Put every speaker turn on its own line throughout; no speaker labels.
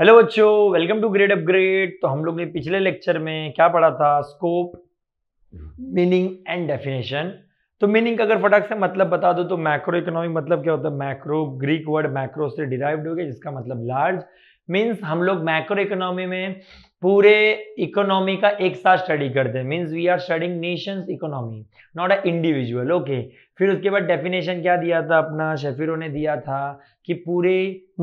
Hello बच्चों welcome to grade upgrade तो हम लोग ने पिछले लेक्चर में क्या पढ़ा था स्कोप मीनिंग एंड डेफिनेशन तो मीनिंग का अगर फटाक से मतलब बता दो तो मैक्रो इकोनॉमिक मतलब क्या होता है मैक्रो ग्रीक वर्ड मैक्रो से डिराइव्ड हो गया जिसका मतलब लार्ज मीन्स हम लोग मैक्रो इकोनॉमी में पूरे इकोनॉमी का एक साथ स्टडी करते हैं means we are studying nations economy not a individual okay फिर उसके बाद डेफिनेशन क्या दिया था अपना शेफिरो ने दिया था कि पूरे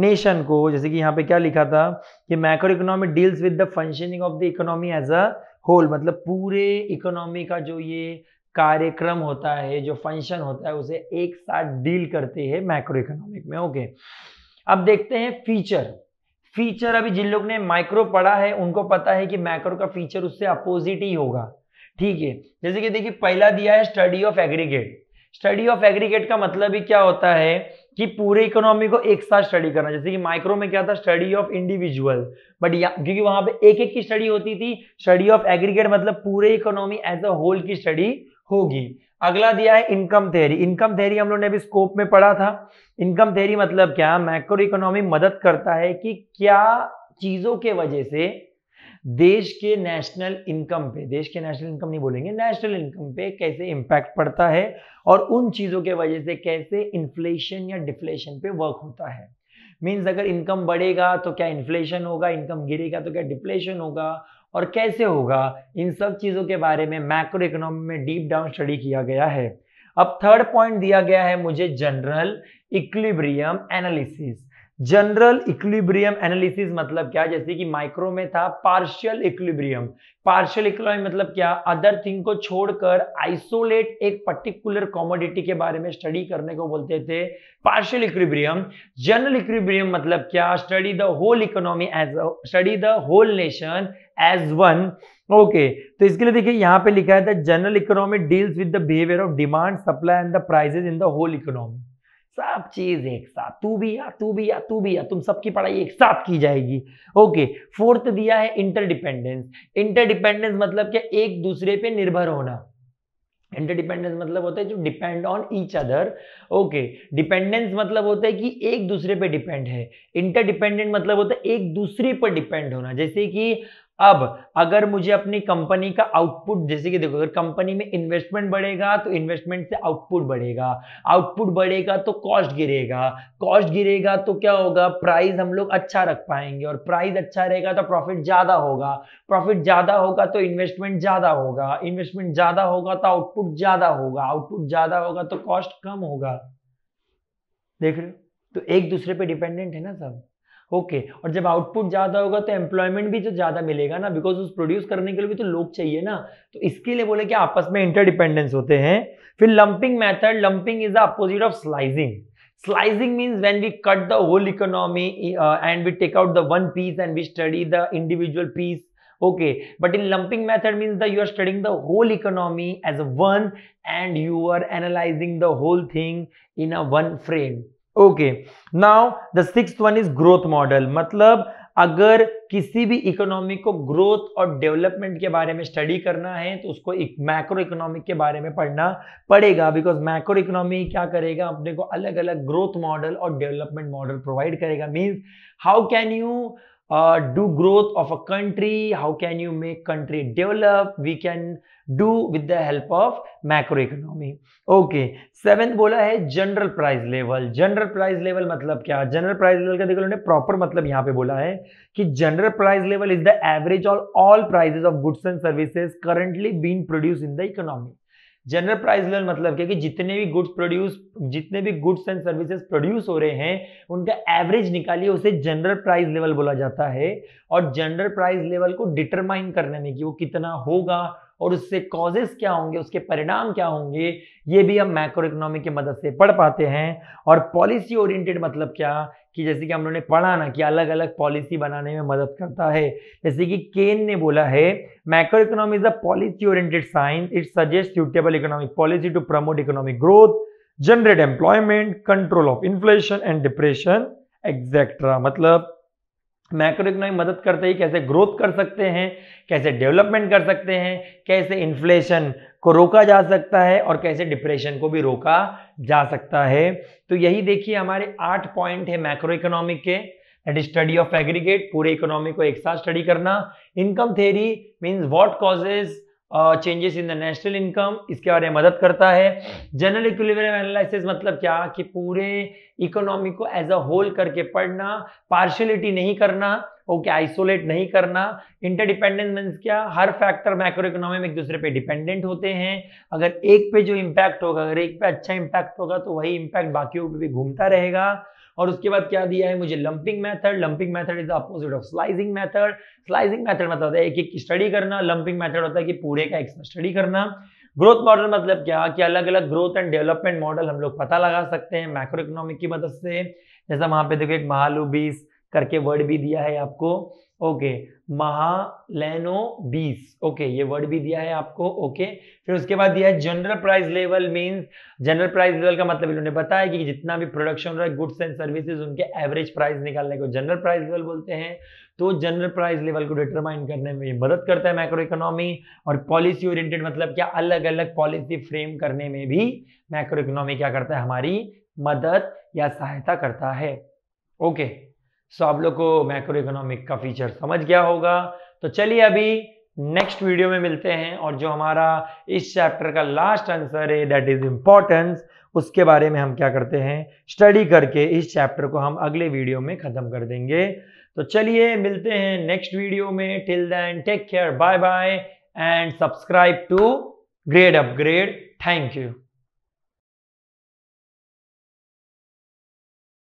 नेशन को जैसे कि यहाँ पे क्या लिखा था कि macro economy deals with the functioning of the economy as a whole मतलब पूरे इकोनॉमी का जो ये कार्यक्रम होता है जो फंक्शन होता है उसे एक साथ डील करते हैं मैक्रो इकोनॉमिक में ओके अब देखते हैं फीचर फीचर अभी जिन लोग ने माइक्रो पढ़ा है उनको पता है कि मैक्रो का फीचर उससे अपोजिट ही होगा ठीक है जैसे कि देखिए पहला दिया है study of aggregate study of aggregate का मतलब ही क्या होता है कि पूरे इकोनॉमी को एक साथ स्टडी करना जैसे कि माइक्रो में क्या था स्टडी ऑफ इंडिविजुअल बट क्योंकि वहां पे एक एक की स्टडी होती थी स्टडी ऑफ एग्रीगेट मतलब पूरे इकोनॉमी एज अ होल की स्टडी होगी अगला दिया है इनकम थेरी इनकम थेरी हम लोग ने अभी स्कोप में पढ़ा था इनकम थेरी मतलब क्या मैक्रो इकोनॉमी मदद करता है कि क्या चीजों के वजह से देश के नेशनल इनकम पे देश के नेशनल इनकम नहीं बोलेंगे नेशनल इनकम पे कैसे इंपैक्ट पड़ता है और उन चीज़ों के वजह से कैसे इन्फ्लेशन या डिफ्लेशन पे वर्क होता है मीन्स अगर इनकम बढ़ेगा तो क्या इन्फ्लेशन होगा इनकम गिरेगा तो क्या डिफ्लेशन होगा और कैसे होगा इन सब चीज़ों के बारे में मैक्रो इकोनॉमी में डीप डाउन स्टडी किया गया है अब थर्ड पॉइंट दिया गया है मुझे general equilibrium analysis general equilibrium analysis मतलब क्या जैसे कि माइक्रो में था पार्शियल इक्विब्रियम पार्शियल इकोनॉमी मतलब क्या अदर थिंग को छोड़कर आइसोलेट एक पर्टिकुलर कॉमोडिटी के बारे में स्टडी करने को बोलते थे पार्शियल इक्विब्रियम जनरल इक्विब्रियम मतलब क्या study the whole economy as study the whole nation as one okay तो इसके लिए देखिए यहां पे लिखा है the general economy deals with the behaviour of demand supply and the prices in the whole economy सब चीज एक साथ तू भी या तू भी या तू भी या तुम सबकी पढ़ाई एक साथ की जाएगी ओके फोर्थ दिया है इंटरडिपेंडेंस इंटरडिपेंडेंस मतलब क्या एक दूसरे पे निर्भर होना इंटरडिपेंडेंस मतलब होता है जो depend on each other okay dependence मतलब होता है कि एक दूसरे पे डिपेंड है इंटरडिपेंडेंट मतलब होता है एक दूसरे पर डिपेंड होना जैसे कि अब अगर मुझे अपनी कंपनी का आउटपुट जैसे कि देखो अगर कंपनी में इन्वेस्टमेंट बढ़ेगा तो इन्वेस्टमेंट से आउटपुट बढ़ेगा आउटपुट बढ़ेगा तो कॉस्ट गिरेगा कॉस्ट गिरेगा तो क्या होगा प्राइस हम लोग अच्छा रख पाएंगे और प्राइस अच्छा रहेगा तो प्रॉफिट ज़्यादा होगा प्रॉफिट ज़्यादा होगा तो इन्वेस्टमेंट ज़्यादा होगा इन्वेस्टमेंट ज़्यादा होगा तो आउटपुट ज़्यादा होगा आउटपुट ज़्यादा होगा तो कॉस्ट कम होगा देख रहे हो तो एक दूसरे पर डिपेंडेंट है ना सब ओके okay. और जब आउटपुट ज़्यादा होगा तो एम्प्लॉयमेंट भी तो ज़्यादा मिलेगा ना बिकॉज उस प्रोड्यूस करने के लिए भी तो लोग चाहिए ना तो इसके लिए बोले कि आपस में इंटरडिपेंडेंस होते हैं फिर lumping method lumping is the opposite of slicing slicing means when we cut the whole economy and we take out the one piece and we study the individual piece okay but in lumping method means the you are studying the whole economy as a one and you are analysing the whole thing in a one frame okay now the six one is growth model मतलब अगर किसी भी economy को growth और development के बारे में study करना है तो उसको मैक्रो इकोनॉमिक के बारे में पढ़ना पड़ेगा बिकॉज मैक्रो इकोनॉमी क्या करेगा अपने को अलग अलग ग्रोथ मॉडल और डेवलपमेंट मॉडल प्रोवाइड करेगा means how can you uh, do growth of a country how can you make country develop we can do with the help of macro economy okay seventh बोला है general price level general price level मतलब क्या general price level का देखो उन्होंने proper मतलब यहाँ पे बोला है कि general price level is the average all all prices of goods and services currently been produce in the economy general price level मतलब क्या कि जितने भी गुड्स प्रोड्यूस जितने भी गुड्स एंड सर्विसेज प्रोड्यूस हो रहे हैं उनका एवरेज निकालिए उसे जनरल प्राइस लेवल बोला जाता है और जनरल प्राइस लेवल को डिटरमाइन करने में कि वो कितना होगा और उससे कॉजेस क्या होंगे उसके परिणाम क्या होंगे ये भी हम मैक्रो इकोनॉमी की मदद से पढ़ पाते हैं और पॉलिसी ओरिएंटेड मतलब क्या कि जैसे कि हम लोगों ने पढ़ा ना कि अलग अलग पॉलिसी बनाने में मदद करता है जैसे कि केन ने बोला है macro economy is a policy oriented science it suggest suitable economic policy to promote economic growth generate employment control of inflation and depression etcetera मतलब मैक्रो इकोनॉमिक मदद करते ही कैसे ग्रोथ कर सकते हैं कैसे डेवलपमेंट कर सकते हैं कैसे इन्फ्लेशन को रोका जा सकता है और कैसे डिप्रेशन को भी रोका जा सकता है तो यही देखिए हमारे आठ पॉइंट है मैक्रो इकोनॉमिक के that is study of aggregate पूरे इकोनॉमी को एक साथ स्टडी करना income theory means what causes changes in the national income इसके बारे में मदद करता है जनरल इक्विलिब्रियम एनालिसिस मतलब क्या कि पूरे इकोनॉमी को एज अ होल करके पढ़ना पार्शलिटी नहीं करना ओके okay, आइसोलेट नहीं करना इंटरडिपेंडेंस मीन्स क्या हर फैक्टर मैक्रो इकोनॉमी में एक दूसरे पे डिपेंडेंट होते हैं अगर एक पे जो इम्पैक्ट होगा अगर एक पे अच्छा इम्पैक्ट होगा तो वही इम्पैक्ट बाकी पे भी घूमता रहेगा और उसके बाद क्या दिया है मुझे lumping method lumping method is opposite of slicing method slicing method मतलब है एक एक स्टडी करना लंपिंग मैथड होता है कि पूरे का एक स्टडी करना ग्रोथ मॉडल मतलब क्या कि अलग अलग ग्रोथ एंड डेवलपमेंट मॉडल हम लोग पता लगा सकते हैं माइक्रो इकोनॉमिक की मदद से जैसा वहां पे देखो एक महालू बीस करके वर्ड भी दिया है आपको ओके महालैनो बीस ओके ये वर्ड भी दिया है आपको ओके फिर उसके बाद दिया है general price level means general price level का मतलब इन्होंने बताया कि जितना भी प्रोडक्शन हो रहा है गुड्स एंड सर्विसेज उनके एवरेज प्राइस निकालने को जनरल प्राइस लेवल बोलते हैं तो जनरल प्राइस लेवल को डिटरमाइन करने में मदद करता है माइक्रो इकोनॉमी और पॉलिसी ओरिएंटेड मतलब क्या अलग अलग पॉलिसी फ्रेम करने में भी माइक्रो इकोनॉमी क्या करता है हमारी मदद या सहायता करता है ओके okay. सो आप लोग को मैक्रो इकोनॉमिक का फीचर समझ गया होगा तो चलिए अभी नेक्स्ट वीडियो में मिलते हैं और जो हमारा इस चैप्टर का लास्ट आंसर है दैट इज इंपॉर्टेंस उसके बारे में हम क्या करते हैं स्टडी करके इस चैप्टर को हम अगले वीडियो में खत्म कर देंगे तो चलिए मिलते हैं नेक्स्ट वीडियो में till then take care bye bye and subscribe to grade upgrade thank you